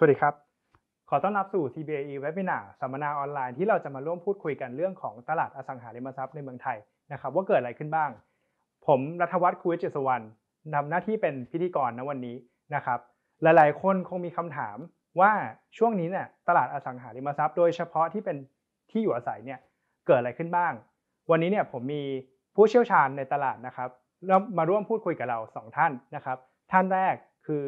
สวัสดีครับ ขอต้อนรับสู่ TBAE Webinar สัมมนาออนไลน์ที่เราจะมาร่วมพูดคุยกันเรื่องของตลาดอสังหาริมทรัพย์ในเมืองไทยนะครับว่าเกิดอะไรขึ้นบ้าง ผมรัฐวัฒน์คุยเจษวรรณนำหน้าที่เป็นพิธีกระวันนี้นะครับหลายๆคนคงมีคำถามว่าช่วงนี้เนี่ยตลาดอสังหาริมทรัพย์โดยเฉพาะที่เป็นที่อยู่อาศัยเนี่ยเกิดอะไรขึ้นบ้าง วันนี้เนี่ยผมมีผู้เชี่ยวชาญในตลาดนะครับมาร่วมพูดคุยกับเรา 2 ท่านนะครับท่านแรกคือ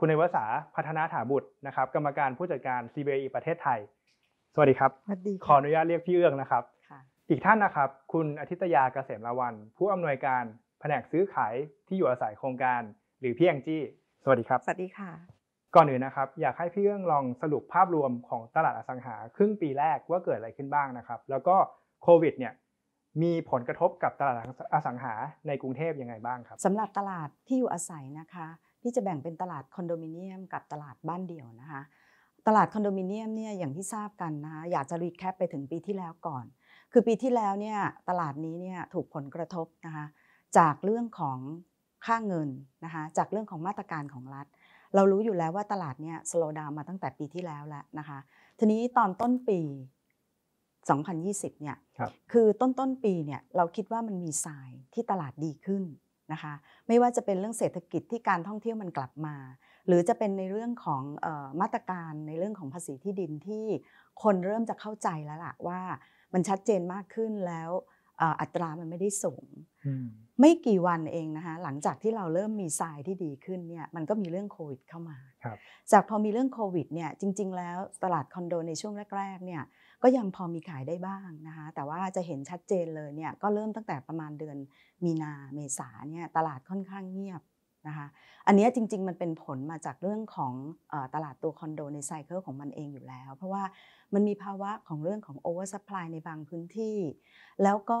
คุณในวสาพัฒนาถาบุตรนะครับ กรรมการผู้จัดการ c b a ประเทศไทย สวัสดีครับ สวัสดี ขออนุญาตเรียกพี่เอื้องนะครับอีกท่านนะครับ คุณอาทิตยาเกษมละวัน ผู้อำนวยการแผนกซื้อขายที่อยู่อาศัยโครงการ หรือพี่แองจี้ สวัสดีครับ สวัสดีค่ะ ก่อนอื่นนะครับ อยากให้พี่เอื้องลองสรุปภาพรวมของตลาดอสังหา ครึ่งปีแรกว่าเกิดอะไรขึ้นบ้างนะครับแล้วก็โควิดเนี่ยมีผลกระทบกับตลาดอสังหาในกรุงเทพยังไงบ้างครับสำหรับตลาดที่อยู่อาศัยนะคะพี่จะแบ่งเป็นตลาดคอนโดมิเนียมกับตลาดบ้านเดี่ยวนะคะ ตลาดคอนโดมิเนียมเนี่ยอย่างที่ทราบกันนะคะอยากจะรีแคปไปถึงปีที่แล้วก่อน คือปีที่แล้วเนี่ยตลาดนี้เนี่ยถูกผลกระทบนะคะจากเรื่องของค่าเงินนะคะจากเรื่องของมาตรการของรัฐ เรารู้อยู่แล้วว่าตลาดเนี่ยสโลดาวมาตั้งแต่ปีที่แล้วแล้วนะคะทีนี้ตอนต้นปี 2020เนี่ยคคือต้นต้นปีเนี่ยเราคิดว่ามันมีสายที่ตลาดดีขึ้นนะคะไม่ว่าจะเป็นเรื่องเศรษฐกิจที่การท่องเที่ยวมันกลับมา หรือจะเป็นในเรื่องของมาตรการในเรื่องของภาษีที่ดินที่คนเริ่มจะเข้าใจแล้วล่ะว่ามันชัดเจนมากขึ้นแล้วอัตรามันไม่ได้สูงไม่กี่วันเองนะคะหลังจากที่เราเริ่มมีทรายที่ดีขึ้นเนี่ยมันก็มีเรื่องโควิดเข้ามาจากพอมีเรื่องโควิดเนี่ยจริงๆ แล้วตลาดคอนโดในช่วงแรกๆเนี่ยก็ยังพอมีขายได้บ้างนะคะแต่ว่าจะเห็นชัดเจนเลยเนี่ยก็เริ่มตั้งแต่ประมาณเดือนมีนาเมษาเนี่ยตลาดค่อนข้างเงียบนะคะอันนี้จริงๆมันเป็นผลมาจากเรื่องของตลาดตัวคอนโดในไซเคิลของมันเองอยู่แล้วเพราะว่ามันมีภาวะของเรื่องของโอเวอร์สป라이ในบางพื้นที่แล้วก็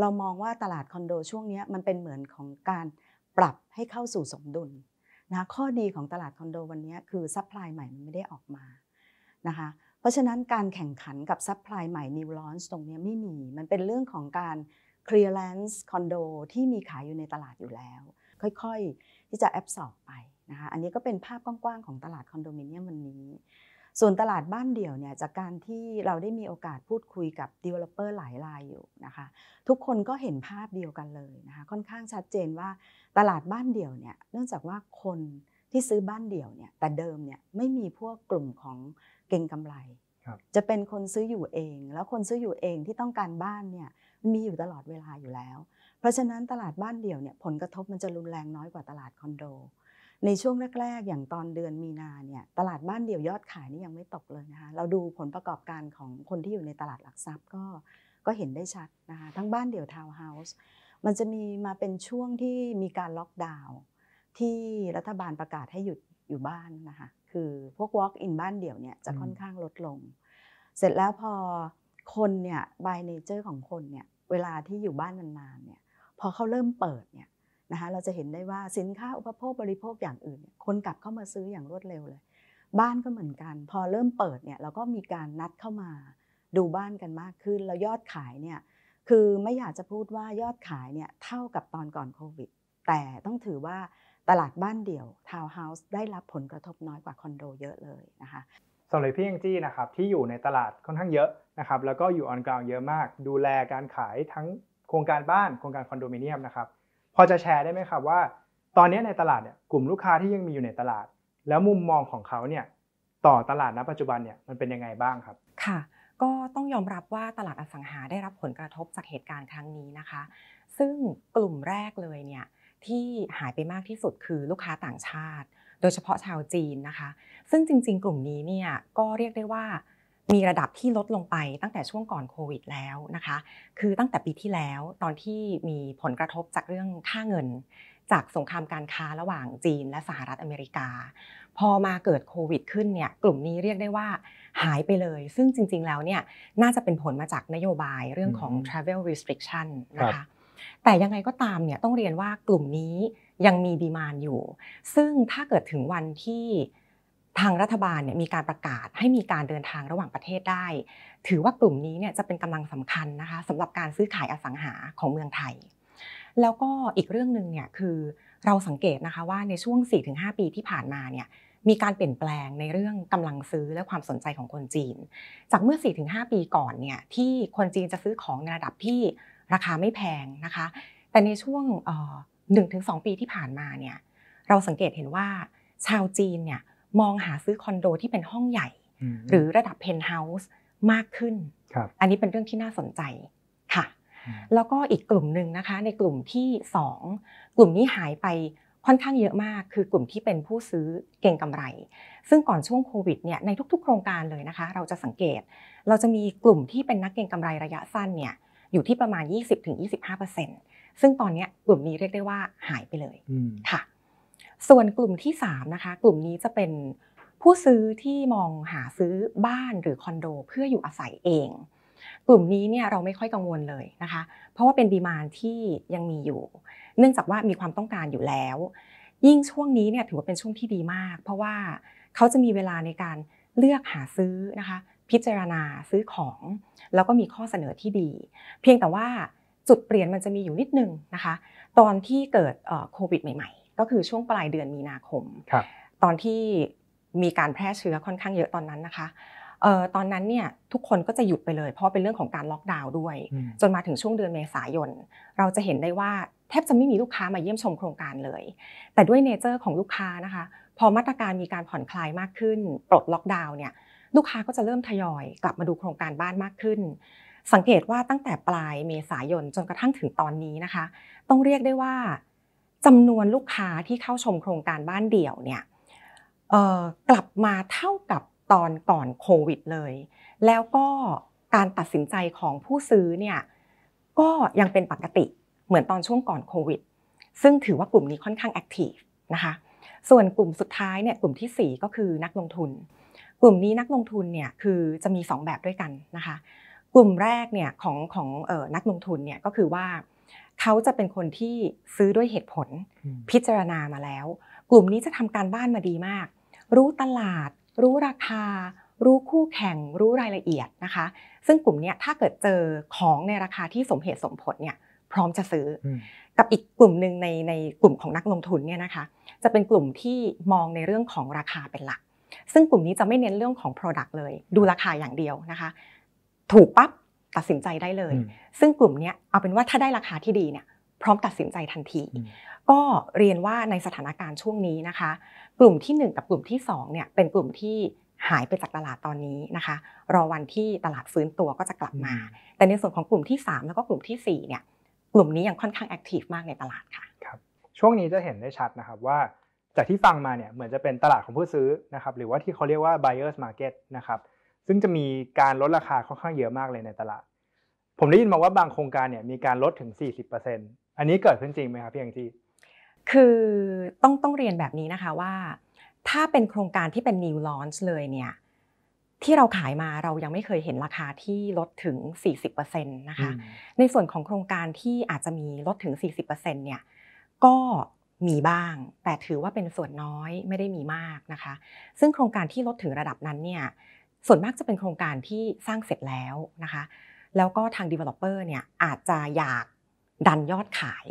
เรามองว่าตลาดคอนโดช่วงนี้มันเป็นเหมือนของการปรับให้เข้าสู่สมดุลนะข้อดีของตลาดคอนโดวันนี้คือซัพพลายใหม่มันไม่ได้ออกมานะคะราะฉะนั้นการแข่งขันกับซัพพลายใหม่นิวลอนส์ตรงนี้ไม่มี มันเป็นเรื่องของการเคลียร์แลนซ์คอนโดที่มีขายอยู่ในตลาดอยู่แล้ว ค่อยๆที่จะแอบสอบไปนะคะ อันนี้ก็เป็นภาพกว้างๆของตลาดคอนโดมิเนียมวันนี้ ส่วนตลาดบ้านเดี่ยวเนี่ยจากการที่เราได้มีโอกาสพูดคุยกับลลอปเปอร์หลายรายอยู่นะคะทุกคนก็เห็นภาพเดียวกันเลยนะคะค่อนข้างชัดเจนว่าตลาดบ้านเดี่ยวเนี่ยเนื่องจากว่าคนที่ซื้อบ้านเดี่ยวเนี่ยแต่เดิมเนี่ยไม่มีพวกกลุ่มของเก่งกำไรจะเป็นคนซื้ออยู่เอง แล้วคนซื้ออยู่เองที่ต้องการบ้านเนี่ยมีอยู่ตลอดเวลาอยู่แล้ว เพราะฉะนั้นตลาดบ้านเดี่ยวเนี่ยผลกระทบมันจะรุนแรงน้อยกว่าตลาดคอนโด ในช่วงแรก ๆ อย่างตอนเดือนมีนาเนี่ยตลาดบ้านเดี่ยวยอดขายนี่ยังไม่ตกเลยนะคะ เราดูผลประกอบการของคนที่อยู่ในตลาดหลักทรัพย์ก็ ก็เห็นได้ชัดนะคะทั้งบ้านเดี่ยวทาวน์เฮาส์มันจะมีมาเป็นช่วงที่มีการล็อกดาวน์ที่รัฐบาลประกาศให้หยุดอยู่บ้านนะคะคือพวก walk in บ้านเดี่ยวเนี่ยจะค่อนข้างลดลง เสร็จแล้วพอคนเนี่ย by nature ของคนเนี่ยเวลาที่อยู่บ้านนานๆเนี่ยพอเขาเริ่มเปิดเนี่ยนะคะเราจะเห็นได้ว่าสินค้าอุปโภคบริโภคอย่างอื่นคนกลับเข้ามาซื้ออย่างรวดเร็วเลย บ้านก็เหมือนกัน พอเริ่มเปิดเนี่ยเราก็มีการนัดเข้ามาดูบ้านกันมากขึ้นแล้วยอดขายเนี่ยคือไม่อยากจะพูดว่ายอดขายเนี่ยเท่ากับตอนก่อนโควิดแต่ต้องถือว่าตลาดบ้านเดี่ยวทาวน์เฮาส์ได้รับผลกระทบน้อยกว่าคอนโดเยอะเลยนะคะสำหรับพี่ยังจี้นะครับที่อยู่ในตลาดค่อนข้างเยอะนะครับแล้วก็อยู่ออนกราวเยอะมาก ดูแลการขายทั้งโครงการบ้านโครงการคอนโดมิเนียมนะครับพอจะแชร์ได้ไหมครับว่าตอนนี้ในตลาดเนี่ยกลุ่มลูกค้าที่ยังมีอยู่ในตลาด แล้วมุมมองของเขาเนี่ยต่อตลาดณปัจจุบันเนี่ยมันเป็นยังไงบ้างครับค่ะ ก็ต้องยอมรับว่าตลาดอสังหาได้รับผลกระทบจากเหตุการณ์ครั้งนี้นะคะ ซึ่งกลุ่มแรกเลยเนี่ยที่หายไปมากที่สุดคือลูกค้าต่างชาติ โดยเฉพาะชาวจีนนะคะ ซึ่งจริงๆ กลุ่มนี้เนี่ยก็เรียกได้ว่ามีระดับที่ลดลงไปตั้งแต่ช่วงก่อนโควิดแล้วนะคะคือตั้งแต่ปีที่แล้วตอนที่มีผลกระทบจากเรื่องค่าเงิน จากสงครามการค้าระหว่างจีนและสหรัฐอเมริกาพอมาเกิดโควิดขึ้นเนี่ย กลุ่มนี้เรียกได้ว่าหายไปเลย ซึ่งจริง ๆ แล้วเนี่ยน่าจะเป็นผลมาจากนโยบายเรื่องของ travel restriction นะคะแต่ยังไงก็ตามเนี่ยต้องเรียนว่ากลุ่มนี้ยังมีดีมานอยู่ ซึ่งถ้าเกิดถึงวันที่ทางรัฐบาลเนี่ยมีการประกาศให้มีการเดินทางระหว่างประเทศได้ ถือว่ากลุ่มนี้เนี่ยจะเป็นกำลังสำคัญนะคะสำหรับการซื้อขายอสังหาของเมืองไทย แล้วก็อีกเรื่องหนึ่งเนี่ยคือเราสังเกตนะคะว่าในช่วง4-5ปีที่ผ่านมาเนี่ยมีการเปลี่ยนแปลงในเรื่องกำลังซื้อและความสนใจของคนจีน จากเมื่อ4-5ปีก่อนเนี่ยที่คนจีนจะซื้อของในระดับที่ราคาไม่แพงนะคะ แต่ในช่วงหนึ่งถึงสองปีที่ผ่านมาเนี่ย เราสังเกตเห็นว่า ชาวจีนเนี่ยมองหาซื้อคอนโดที่เป็นห้องใหญ่ หรือระดับเพนท์เฮาส์มากขึ้น อันนี้เป็นเรื่องที่น่าสนใจค่ะ แล้วก็อีกกลุ่มหนึ่งนะคะ ในกลุ่มที่2กลุ่มนี้หายไปค่อนข้างเยอะมาก คือกลุ่มที่เป็นผู้ซื้อเก่งกำไร ซึ่งก่อนช่วงโควิดเนี่ยในทุกๆโครงการเลยนะคะ เราจะสังเกตเราจะมีกลุ่มที่เป็นนักเก่งกำไรระยะสั้นเนี่ยอยู่ที่ประมาณ 20-25%ซึ่งตอนนี้กลุ่มนี้เรียกได้ว่าหายไปเลยค่ะ ส่วนกลุ่มที่3นะคะกลุ่มนี้จะเป็นผู้ซื้อที่มองหาซื้อบ้านหรือคอนโดเพื่ออยู่อาศัยเอง กลุ่มนี้เนี่ยเราไม่ค่อยกังวลเลยนะคะ เพราะว่าเป็นดีมานที่ยังมีอยู่ เนื่องจากว่ามีความต้องการอยู่แล้ว ยิ่งช่วงนี้เนี่ยถือว่าเป็นช่วงที่ดีมาก เพราะว่าเขาจะมีเวลาในการเลือกหาซื้อนะคะพิจารณาซื้อของแล้วก็มีข้อเสนอที่ดี เพียงแต่ว่าจุดเปลี่ยนมันจะมีอยู่นิดนึงนะคะตอนที่เกิดโควิดใหม่ๆ ก็คือช่วงปลายเดือนมีนาคมคตอนที่มีการแพร่เชื้อค่อนข้างเยอะตอนนั้นนะคะออตอนนั้นเนี่ยทุกคนก็จะหยุดไปเลย เพราะเป็นเรื่องของการล็อกดาวน์ด้วย จนมาถึงช่วงเดือนเมษายน เราจะเห็นได้ว่าแทบจะไม่มีลูกค้ามาเยี่ยมชมโครงการเลย แต่ด้วยเนเจอร์ของลูกค้านะคะพอมาตรการมีการผ่อนคลายมากขึ้นปลดล็อกดาวน์เนี่ยลูกค้าก็จะเริ่มทยอยกลับมาดูโครงการบ้านมากขึ้น สังเกตว่าตั้งแต่ปลายเมษายนจนกระทั่งถึงตอนนี้นะคะ ต้องเรียกได้ว่าจำนวนลูกค้าที่เข้าชมโครงการบ้านเดี่ยวเนี่ยกลับมาเท่ากับตอนก่อนโควิด เลย แล้วก็การตัดสินใจของผู้ซื้อเนี่ยก็ยังเป็นปกติเหมือนตอนช่วงก่อนโควิด ซึ่งถือว่ากลุ่มนี้ค่อนข้างแอคทีฟนะคะ ส่วนกลุ่มสุดท้ายเนี่ยกลุ่มที่ 4 ก็คือนักลงทุนกลุ่มนี้นักลงทุนเนี่ยคือจะมี 2 แบบด้วยกันนะคะกลุ่มแรกเนี่ยของของนักลงทุนเนี่ยก็คือว่าเขาจะเป็นคนที่ซื้อด้วยเหตุผล พิจารณามาแล้ว กลุ่มนี้จะทำการบ้านมาดีมาก รู้ตลาด รู้ราคา รู้คู่แข่งรู้รายละเอียดนะคะ ซึ่งกลุ่มนี้ถ้าเกิดเจอของในราคาที่สมเหตุสมผลเนี่ยพร้อมจะซื้อ กับอีกกลุ่มหนึ่งในในกลุ่มของนักลงทุนเนี่ยนะคะจะเป็นกลุ่มที่มองในเรื่องของราคาเป็นหลักซึ่งกลุ่มนี้จะไม่เน้นเรื่องของ Product เลย ดูราคาอย่างเดียวนะคะ ถูกปั๊บตัดสินใจได้เลย ซึ่งกลุ่มนี้เอาเป็นว่าถ้าได้ราคาที่ดีเนี่ยพร้อมตัดสินใจทันที ก็เรียนว่าในสถานการณ์ช่วงนี้นะคะ กลุ่มที่ 1 กับกลุ่มที่ 2 เนี่ยเป็นกลุ่มที่หายไปจากตลาดตอนนี้นะคะ รอวันที่ตลาดฟื้นตัวก็จะกลับมา แต่ในส่วนของกลุ่มที่ 3 แล้วก็กลุ่มที่4เนี่ย กลุ่มนี้ยังค่อนข้างแอคทีฟมากในตลาดค่ะครับช่วงนี้จะเห็นได้ชัดนะครับว่าจากที่ฟังมาเนี่ยเหมือนจะเป็นตลาดของผู้ซื้อนะครับหรือว่าที่เขาเรียกว่า buyers market นะครับซึ่งจะมีการลดราคาค่อนข้างเยอะมากเลยในตลาด ผมได้ยินมาว่าบางโครงการเนี่ยมีการลดถึง 40%อันนี้เกิดขึ้นจริงไหมครับพี่ยองจีคือต้องต้องเรียนแบบนี้นะคะว่า ถ้าเป็นโครงการที่เป็น new launch เลยเนี่ยที่เราขายมาเรายังไม่เคยเห็นราคาที่ลดถึง 40%นะคะในส่วนของโครงการที่อาจจะมีลดถึง 40%เนี่ยก็มีบ้างแต่ถือว่าเป็นส่วนน้อยไม่ได้มีมากนะคะ ซึ่งโครงการที่ลดถึงระดับนั้นเนี่ย ส่วนมากจะเป็นโครงการที่สร้างเสร็จแล้วนะคะ แล้วก็ทาง developer เนี่ยอาจจะอยากดันยอดขาย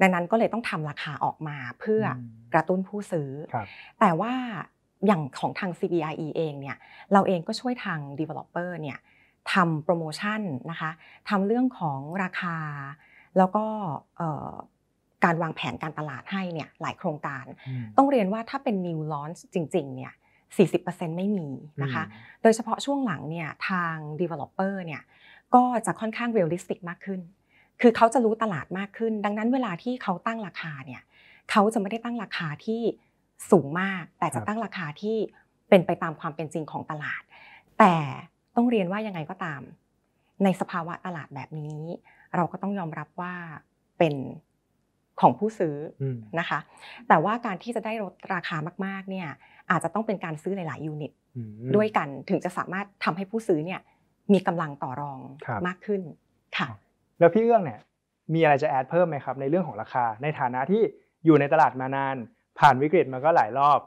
ดังนั้นก็เลยต้องทำราคาออกมาเพื่อกระตุ้นผู้ซื้อแต่ว่าอย่างของทาง CBRE เองเนี่ยเราเองก็ช่วยทาง developer เนี่ยทำโปรโมชั่นนะคะทำเรื่องของราคา แล้วก็การวางแผนการตลาดให้เนี่ยหลายโครงการ ต้องเรียนว่าถ้าเป็น new launch จริงๆ เนี่ย40%ไม่มีนะคะ โดยเฉพาะช่วงหลังเนี่ยทาง developer เนี่ย ก็จะค่อนข้าง realistic มากขึ้น คือเขาจะรู้ตลาดมากขึ้น ดังนั้นเวลาที่เขาตั้งราคาเนี่ยเขาจะไม่ได้ตั้งราคาที่สูงมาก แต่จะตั้งราคาที่เป็นไปตามความเป็นจริงของตลาด แต่ต้องเรียนว่ายังไงก็ตาม ในสภาวะตลาดแบบนี้ เราก็ต้องยอมรับว่าเป็นของผู้ซื้อนะคะ แต่ว่าการที่จะได้ลดราคามากๆเนี่ยอาจจะต้องเป็นการซื้อหลายๆยูนิตด้วยกันถึงจะสามารถทำให้ผู้ซื้อเนี่ยมีกำลังต่อรองมากขึ้นค่ะแล้วพี่เอื้องเนี่ยมีอะไรจะแอดเพิ่มไหมครับ ในเรื่องของราคาในฐานะที่อยู่ในตลาดมานานผ่านวิกฤตมาก็หลายรอบ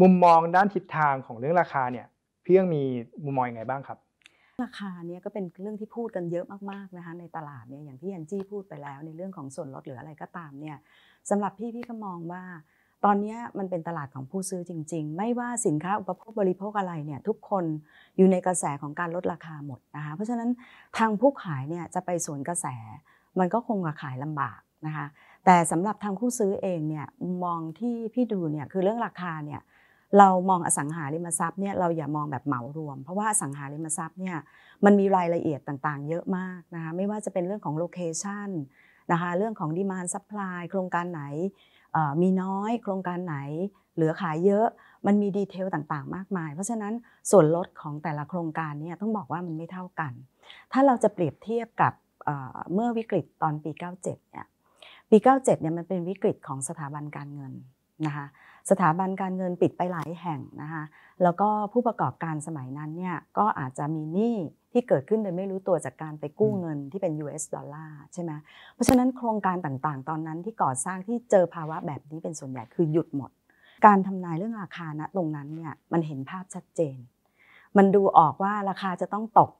มุมมองด้านทิศทางของเรื่องราคาเนี่ยพี่เอื้องมีมุมมองยังไงบ้างครับราคาเนี่ยก็เป็นเรื่องที่พูดกันเยอะมากๆ นะคะในตลาดเนี่ยอย่างที่แอนจี้พูดไปแล้ว ในเรื่องของส่วนลดหรืออะไรก็ตามเนี่ยสำหรับพี่พี่ก็มองว่า ตอนนี้มันเป็นตลาดของผู้ซื้อจริง ๆ ไม่ว่าสินค้าอุปโภคบริโภคอะไรเนี่ยทุกคนอยู่ในกระแสของการลดราคาหมดนะคะเพราะฉะนั้นทางผู้ขายเนี่ยจะไปสวนกระแสมันก็คงจะขายลำบากนะคะแต่สำหรับทางผู้ซื้อเองเนี่ยมองที่พี่ดูเนี่ยคือเรื่องราคาเนี่ยเรามองอสังหาริมทรัพย์เนี่ยเราอย่ามองแบบเหมารวม เพราะว่าอสังหาริมทรัพย์เนี่ยมันมีรายละเอียดต่างๆ เยอะมากนะคะไม่ว่าจะเป็นเรื่องของโลเคชันนะคะเรื่องของดีมานซัพพลายโครงการไหนมีน้อย โครงการไหนเหลือขายเยอะมันมีดีเทลต่างๆมากมาย เพราะฉะนั้นส่วนลดของแต่ละโครงการเนี่ยต้องบอกว่ามันไม่เท่ากัน ถ้าเราจะเปรียบเทียบกับเมื่อวิกฤตตอนปี 97เนี่ยปี97เนี่ยมันเป็นวิกฤตของสถาบันการเงินนะคะสถาบันการเงินปิดไปหลายแห่งนะคะแล้วก็ผู้ประกอบการสมัยนั้นเนี่ยก็อาจจะมีหนี้ที่เกิดขึ้นโดยไม่รู้ตัวจากการไปกู้เงินที่เป็น US ดอลลาร์ใช่ไหมเพราะฉะนั้นโครงการต่างๆตอนนั้นที่ก่อสร้างที่เจอภาวะแบบนี้เป็นส่วนใหญ่คือหยุดหมด การทำนายเรื่องราคาณตรงนั้นเนี่ยมันเห็นภาพชัดเจน มันดูออกว่าราคาจะต้องตก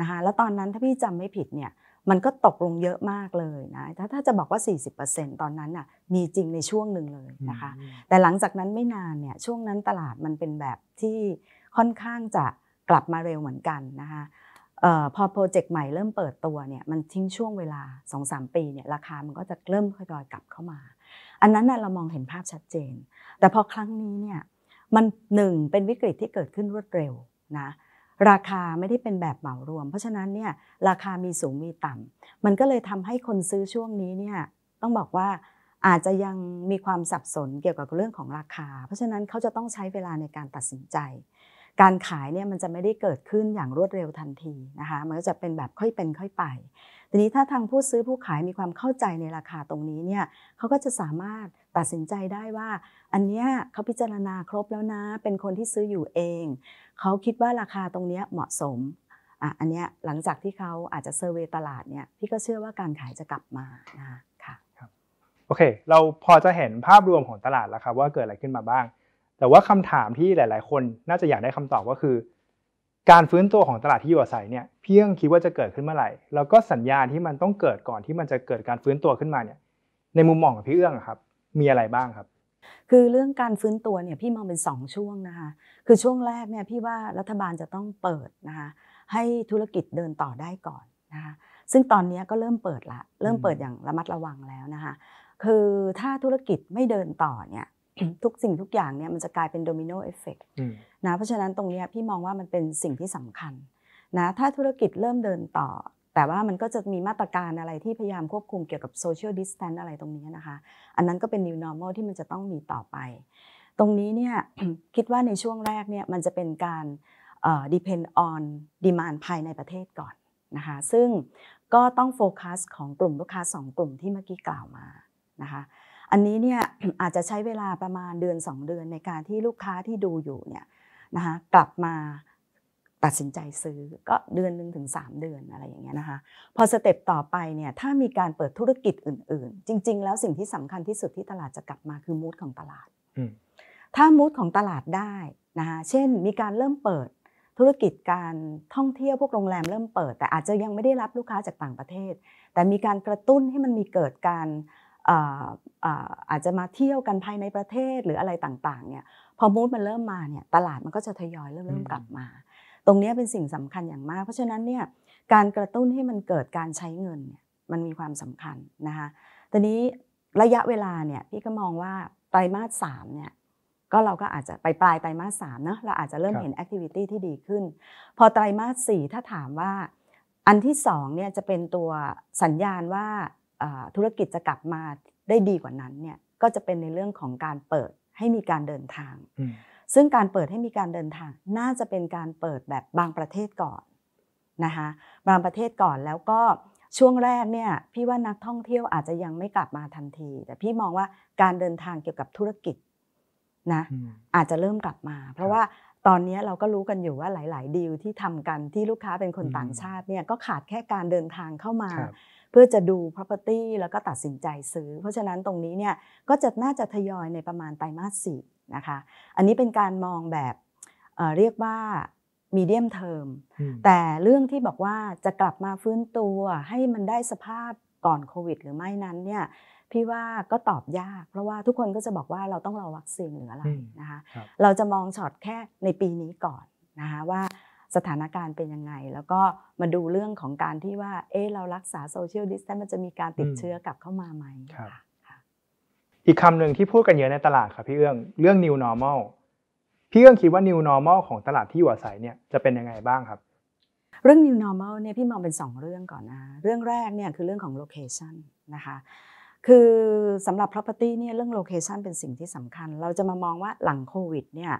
นะคะแล้วตอนนั้นถ้าพี่จำไม่ผิดเนี่ยมันก็ตกลงเยอะมากเลยนะถ้าถ้าจะบอกว่า 40%ตอนนั้นน่ะมีจริงในช่วงหนึ่งเลยนะคะ แต่หลังจากนั้นไม่นานเนี่ยช่วงนั้นตลาดมันเป็นแบบที่ค่อนข้างจะกลับมาเร็วเหมือนกันนะคะออพอโปรเจกต์ใหม่เริ่มเปิดตัวเนี่ยมันทิ้งช่วงเวลา 2-3 ปีเนี่ยราคามันก็จะเริ่มค่อย ๆกลับเข้ามา อันนั้นเรามองเห็นภาพชัดเจน แต่พอครั้งนี้เนี่ยมันหนึ่งเป็นวิกฤตที่เกิดขึ้นรวดเร็วนะราคาไม่ได้เป็นแบบเหมารวม เพราะฉะนั้นเนี่ยราคามีสูงมีต่ำมันก็เลยทำให้คนซื้อช่วงนี้เนี่ยต้องบอกว่าอาจจะยังมีความสับสนเกี่ยวกับเรื่องของราคา เพราะฉะนั้นเขาจะต้องใช้เวลาในการตัดสินใจ การขายเนี่ยมันจะไม่ได้เกิดขึ้นอย่างรวดเร็วทันทีนะคะมันก็จะเป็นแบบค่อยเป็นค่อยไป ทีนี้ถ้าทางผู้ซื้อผู้ขายมีความเข้าใจในราคาตรงนี้เนี่ยเขาก็จะสามารถตัดสินใจได้ว่า อันเนี้ยเขาพิจารณาครบแล้วนะ เป็นคนที่ซื้ออยู่เองเขาคิดว่าราคาตรงนี้เหมาะสม อ่ะ อันเนี้ยหลังจากที่เขาอาจจะเซอร์เวตลาดเนี่ยพี่ก็เชื่อว่าการขายจะกลับมานะค่ะโอเค เราพอจะเห็นภาพรวมของตลาดแล้วครับว่าเกิดอะไรขึ้นมาบ้าง แต่ว่าคำถามที่หลาย ๆ คนน่าจะอยากได้คำตอบก็คือ การฟื้นตัวของตลาดที่อยู่อาศัยเนี่ยเพียงคิดว่าจะเกิดขึ้นเมื่อไหร่ แล้วก็สัญญาณที่มันต้องเกิดก่อนที่มันจะเกิดการฟื้นตัวขึ้นมาเนี่ย ในมุมมองของพี่เอื้องครับ มีอะไรบ้างครับคือเรื่องการฟื้นตัวเนี่ยพี่มองเป็น2ช่วงนะคะคือช่วงแรกเนี่ยพี่ว่ารัฐบาลจะต้องเปิดนะคะให้ธุรกิจเดินต่อได้ก่อนนะคะซึ่งตอนนี้ก็เริ่มเปิดละเริ่มเปิดอย่างระมัดระวังแล้วนะคะคือถ้าธุรกิจไม่เดินต่อเนี่ยทุกสิ่งทุกอย่างเนี่ยมันจะกลายเป็นโดมิโนเอฟเฟกต์นะเพราะฉะนั้นตรงนี้พี่มองว่ามันเป็นสิ่งที่สำคัญนะถ้าธุรกิจเริ่มเดินต่อแต่ว่ามันก็จะมีมาตรการอะไรที่พยายามควบคุมเกี่ยวกับโซเชียลดิสแตนอะไรตรงนี้นะคะ อันนั้นก็เป็น new normal ที่มันจะต้องมีต่อไป ตรงนี้เนี่ยคิดว่าในช่วงแรกเนี่ยมันจะเป็นการ depend on demand ภายในประเทศก่อนนะคะ ซึ่งก็ต้องโฟกัสของกลุ่มลูกค้า2 กลุ่มที่เมื่อกี้กล่าวมานะคะ อันนี้เนี่ยอาจจะใช้เวลาประมาณเดือน 2 เดือนในการที่ลูกค้าที่ดูอยู่เนี่ยนะคะกลับมาตัดสินใจซื้อก็เดือนหนึ่งถึง3เดือนอะไรอย่างเงี้ยนะคะพอสเต็ปต่อไปเนี่ยถ้ามีการเปิดธุรกิจอื่นๆ จริงๆ แล้วสิ่งที่สำคัญที่สุดที่ตลาดจะกลับมาคือมูดของตลาดถ้ามูดของตลาดได้นะคะเช่นมีการเริ่มเปิดธุรกิจการท่องเที่ยวพวกโรงแรมเริ่มเปิดแต่อาจจะยังไม่ได้รับลูกค้าจากต่างประเทศ แต่มีการกระตุ้นให้มันมีเกิดการอาจจะมาเที่ยวกันภายในประเทศหรืออะไรต่างๆเนี่ยพอมูดมันเริ่มมาเนี่ยตลาดมันก็จะทยอยเริ่มเริ่มกลับมาตรงนี้เป็นสิ่งสำคัญอย่างมาก เพราะฉะนั้นเนี่ยการกระตุ้นให้มันเกิดการใช้เงินเนี่ยมันมีความสำคัญนะคะตอนนี้ระยะเวลาเนี่ยพี่ก็มองว่าไตรมาสสามเนี่ยก็เราก็อาจจะไปปลายไตรมาสสามนะเราอาจจะเริ่มเห็นแอคทิวิตี้ที่ดีขึ้น พอไตรมาสสี่ถ้าถามว่าอันที่สองเนี่ยจะเป็นตัวสัญญาณว่าธุรกิจจะกลับมาได้ดีกว่านั้นเนี่ยก็จะเป็นในเรื่องของการเปิดให้มีการเดินทางซึ่งการเปิดให้มีการเดินทางน่าจะเป็นการเปิดแบบบางประเทศก่อนนะคะบางประเทศก่อนแล้วก็ช่วงแรกเนี่ยพี่ว่านักท่องเที่ยวอาจจะยังไม่กลับมาทันที แต่พี่มองว่าการเดินทางเกี่ยวกับธุรกิจนะอาจจะเริ่มกลับมา เพราะว่าตอนนี้เราก็รู้กันอยู่ว่าหลายๆดีลที่ทำกันที่ลูกค้าเป็นคนต่างชาติเนี่ยก็ขาดแค่การเดินทางเข้ามา เพื่อจะดู property แล้วก็ตัดสินใจซื้อ เพราะฉะนั้นตรงนี้เนี่ยก็จะน่าจะทยอยในประมาณไตรมาสสี่นะคะ อันนี้เป็นการมองแบบเเรียกว่ามีเดียมเทอมแต่เรื่องที่บอกว่าจะกลับมาฟื้นตัว ให้มันได้สภาพก่อนโควิด หรือไม่นั้นเนี่ย พี่ว่าก็ตอบยาก เพราะว่าทุกคนก็จะบอกว่าเราต้องรอวัคซีนหรืออะไรนะคะ เราจะมองช็อตแค่ในปีนี้ก่อนนะคะว่าสถานการณ์เป็นยังไง แล้วก็มาดูเรื่องของการที่ว่าเออเรารักษาโซเชียลดิสแตนมันจะมีการติดเชื้อกลับเข้ามาไหมค่ะอีกคำหนึ่งที่พูดกันเยอะในตลาดครับพี่เอื้องเรื่อง new normal พี่เอื้องคิดว่า new normal ของตลาดที่อยู่อาศัยเนี่ยจะเป็นยังไงบ้างครับ เรื่อง new normal เนี่ยพี่มองเป็น 2 เรื่องก่อนนะเรื่องแรกเนี่ยคือเรื่องของ location นะคะคือสำหรับ property เนี่ยเรื่อง location เป็นสิ่งที่สำคัญเราจะมามองว่าหลังโควิดเนี่ย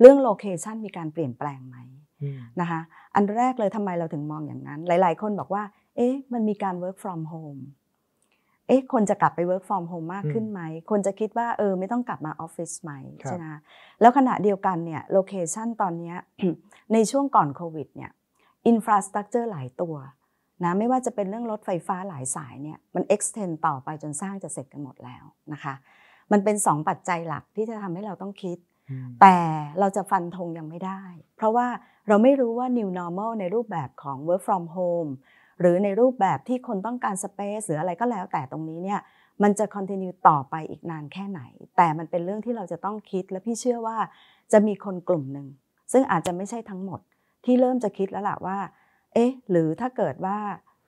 เรื่อง location มีการเปลี่ยนแปลงไหมนะคะอันแรกเลยทำไมเราถึงมองอย่างนั้น หลาย ๆ คนบอกว่าเอ๊ะมันมีการ work from home เอ๊ะ คนจะกลับไป work from home มากขึ้นไหม คนจะคิดว่าเออไม่ต้องกลับมาออฟฟิศไหมใช่ไหม แล้วขณะเดียวกันเนี่ย โลเคชันตอนนี้ในช่วงก่อนโควิดเนี่ย อินฟราสตรักเจอร์หลายตัวนะไม่ว่าจะเป็นเรื่องรถไฟฟ้าหลายสายเนี่ยมัน extend ต่อไปจนสร้างจะเสร็จกันหมดแล้วนะคะ มันเป็นสองปัจจัยหลักที่จะทำให้เราต้องคิด แต่เราจะฟันธงยังไม่ได้ เพราะว่าเราไม่รู้ว่า new normal ในรูปแบบของ work from home หรือในรูปแบบที่คนต้องการสเปซหรืออะไรก็แล้ว แต่ตรงนี้เนี่ยมันจะคอนติเนียต่อไปอีกนานแค่ไหน แต่มันเป็นเรื่องที่เราจะต้องคิด และพี่เชื่อว่าจะมีคนกลุ่มหนึ่งซึ่งอาจจะไม่ใช่ทั้งหมด ที่เริ่มจะคิดแล้วล่ะว่าเอ๊ะหรือถ้าเกิดว่า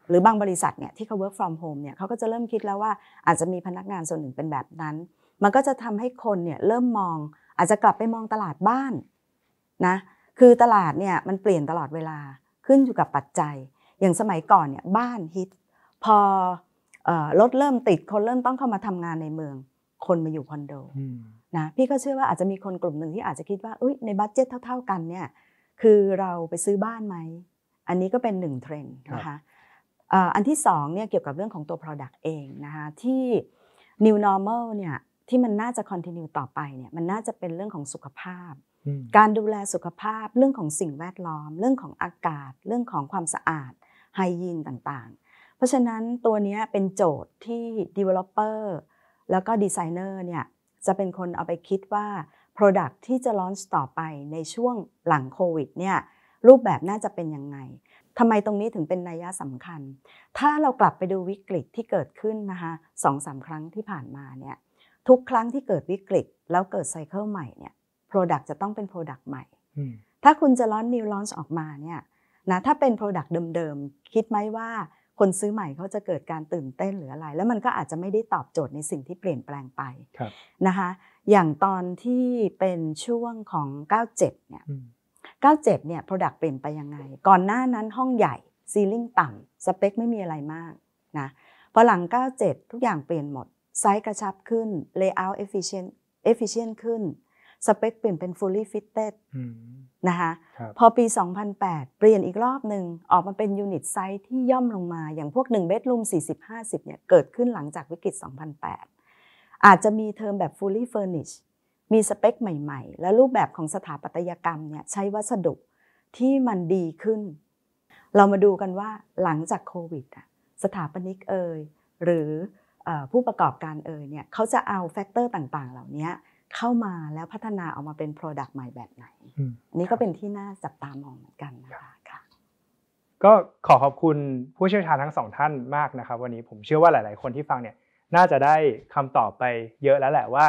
หรือบางบริษัทเนี่ยที่เขา work from home เนี่ยเขาก็จะเริ่มคิดแล้วว่าอาจจะมีพนักงานส่วนหนึ่งเป็นแบบนั้นมันก็จะทำให้คนเนี่ยเริ่มมองอาจจะกลับไปมองตลาดบ้านนะคือตลาดเนี่ยมันเปลี่ยนตลอดเวลาขึ้นอยู่กับปัจจัยอย่างสมัยก่อนเนี่ยบ้านฮิตพอรถเริ่มติดคนเริ่มต้องเข้ามาทำงานในเมือง คนมาอยู่คอนโดนะพี่ก็เชื่อว่าอาจจะมีคนกลุ่มหนึ่งที่อาจจะคิดว่าอ้ยในบัตเจ็ตเท่า ๆกันเนี่ยคือเราไปซื้อบ้านไหมอันนี้ก็เป็นหนึ่งเทรนด์นะคะอันที่สองเนี่ยเกี่ยวกับเรื่องของตัว Product เองนะคะที่ New Normal เนี่ยที่มันน่าจะ continue ต่อไปเนี่ยมันน่าจะเป็นเรื่องของสุขภาพ การดูแลสุขภาพเรื่องของสิ่งแวดล้อมเรื่องของอากาศเรื่องของความสะอาดไฮยีนต่างๆ เพราะฉะนั้นตัวนี้เป็นโจทย์ที่ Developer แล้วก็ดีไซเนอร์เนี่ยจะเป็นคนเอาไปคิดว่า Product ที่จะลอนต่อไปในช่วงหลังโควิดเนี่ยรูปแบบน่าจะเป็นยังไงทำไมตรงนี้ถึงเป็นนัยสำคัญ ถ้าเรากลับไปดูวิกฤตที่เกิดขึ้นนะคะสองสาครั้งที่ผ่านมาเนี่ยทุกครั้งที่เกิดวิกฤต แล้วเกิดไซเคิลใหม่เนี่ย Product จะต้องเป็น Product ใหม่ถ้าคุณจะลอนนิวลอนออกมาเนี่ยนะถ้าเป็น Product เดิมๆคิดไหมว่าคนซื้อใหม่เขาจะเกิดการตื่นเต้นหรืออะไร แล้วมันก็อาจจะไม่ได้ตอบโจทย์ในสิ่งที่เปลี่ยนแปลงไปนะคะอย่างตอนที่เป็นช่วงของ 97 เนี่ย 97 เนี่ย Product เปลี่ยนไปยังไง ก่อนหน้านั้นห้องใหญ่ซีลิ่งต่ำสเปคไม่มีอะไรมากนะพอหลัง 97 ทุกอย่างเปลี่ยนหมดไซส์กระชับขึ้น Layout Efficient Efficient ขึ้นสเปคเปลี่ยนเป็น Fully Fitted นะคะพอปี 2008 เปลี่ยนอีกรอบหนึ่งออกมาเป็นยูนิตไซส์ที่ย่อมลงมาอย่างพวก1เบดรูม40-50 เนี่ยเกิดขึ้นหลังจากวิกฤต 2008 อาจจะมีเทอมแบบ fully furnished มีสเปคใหม่ๆ และรูปแบบของสถาปัตยกรรมเนี่ยใช้วัสดุที่มันดีขึ้น เรามาดูกันว่าหลังจากโควิดสถาปนิกเอ่ยหรือผู้ประกอบการเอ่ยเนี่ยเขาจะเอาแฟกเตอร์ต่างๆ เหล่านี้เข้ามาแล้วพัฒนาออกมาเป็น Product ใหม่แบบไหนนี่ก็เป็นที่น่าจับตามองเหมือนกันนะคะค่ะก็ขอขอบคุณผู้เชี่ยวชาญทั้งสองท่านมากนะครับ วันนี้ผมเชื่อว่าหลาย ๆ คนที่ฟังเนี่ย น่าจะได้คำตอบไปเยอะแล้วแหละว่า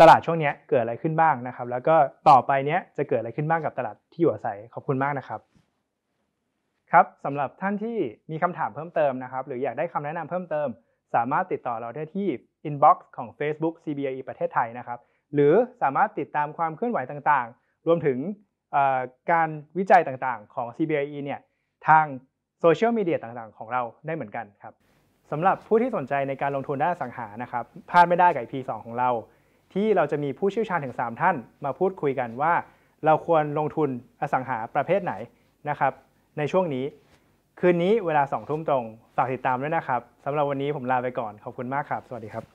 ตลาดช่วงนี้เกิดอะไรขึ้นบ้างนะครับ แล้วก็ต่อไปเนี้ยจะเกิดอะไรขึ้นบ้างกับตลาดที่อยู่อาศัยขอบคุณมากนะครับ ครับสำหรับท่านที่มีคำถามเพิ่มเติมนะครับ หรืออยากได้คำแนะนำเพิ่มเติม สามารถติดต่อเราได้ที่ inbox ของ Facebook c b e ประเทศไทยนะครับหรือสามารถติดตามความเคลื่อนไหวต่างๆ รวมถึงการวิจัยต่างๆ ของ CBIE เนี่ยทางโซเชียลมีเดียต่างๆ ของเราได้เหมือนกันครับสำหรับผู้ที่สนใจในการลงทุนด้านสังหานะครับพลาดไม่ได้กับ EP 2ของเรา ที่เราจะมีผู้เชี่ยวชาญถึง 3 ท่านมาพูดคุยกันว่า เราควรลงทุนอสังหาประเภทไหนนะครับ ในช่วงนี้ คืนนี้เวลา 2 ทุ่มตรงฝากติดตามด้วยนะครับสำหรับวันนี้ผมลาไปก่อนขอบคุณมากครับสวัสดีครับ